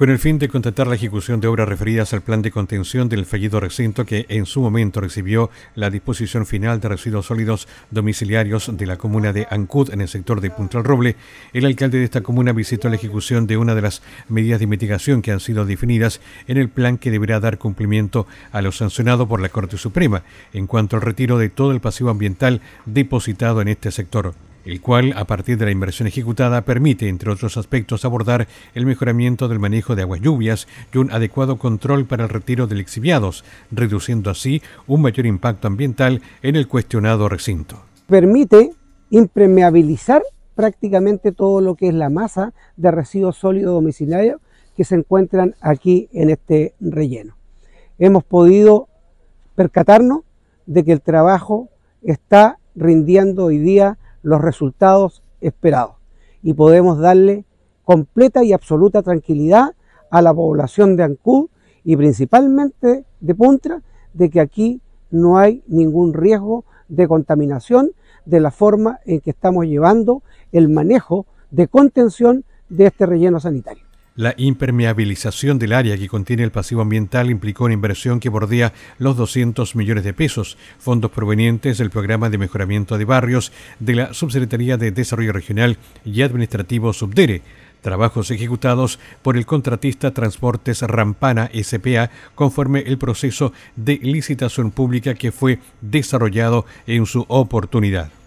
con el fin de contratar la ejecución de obras referidas al plan de contención del fallido recinto que en su momento recibió la disposición final de residuos sólidos domiciliarios de la comuna de Ancud en el sector de Punta Roble, el alcalde de esta comuna visitó la ejecución de una de las medidas de mitigación que han sido definidas en el plan que deberá dar cumplimiento a lo sancionado por la Corte Suprema en cuanto al retiro de todo el pasivo ambiental depositado en este sector el cual, a partir de la inversión ejecutada, permite, entre otros aspectos, abordar el mejoramiento del manejo de aguas lluvias y un adecuado control para el retiro de lixiviados, reduciendo así un mayor impacto ambiental en el cuestionado recinto. Permite impermeabilizar prácticamente todo lo que es la masa de residuos sólidos domiciliarios que se encuentran aquí en este relleno. Hemos podido percatarnos de que el trabajo está rindiendo hoy día los resultados esperados y podemos darle completa y absoluta tranquilidad a la población de Ancú y principalmente de Puntra de que aquí no hay ningún riesgo de contaminación de la forma en que estamos llevando el manejo de contención de este relleno sanitario. La impermeabilización del área que contiene el pasivo ambiental implicó una inversión que bordea los 200 millones de pesos, fondos provenientes del Programa de Mejoramiento de Barrios de la Subsecretaría de Desarrollo Regional y Administrativo Subdere, trabajos ejecutados por el contratista Transportes Rampana SPA conforme el proceso de licitación pública que fue desarrollado en su oportunidad.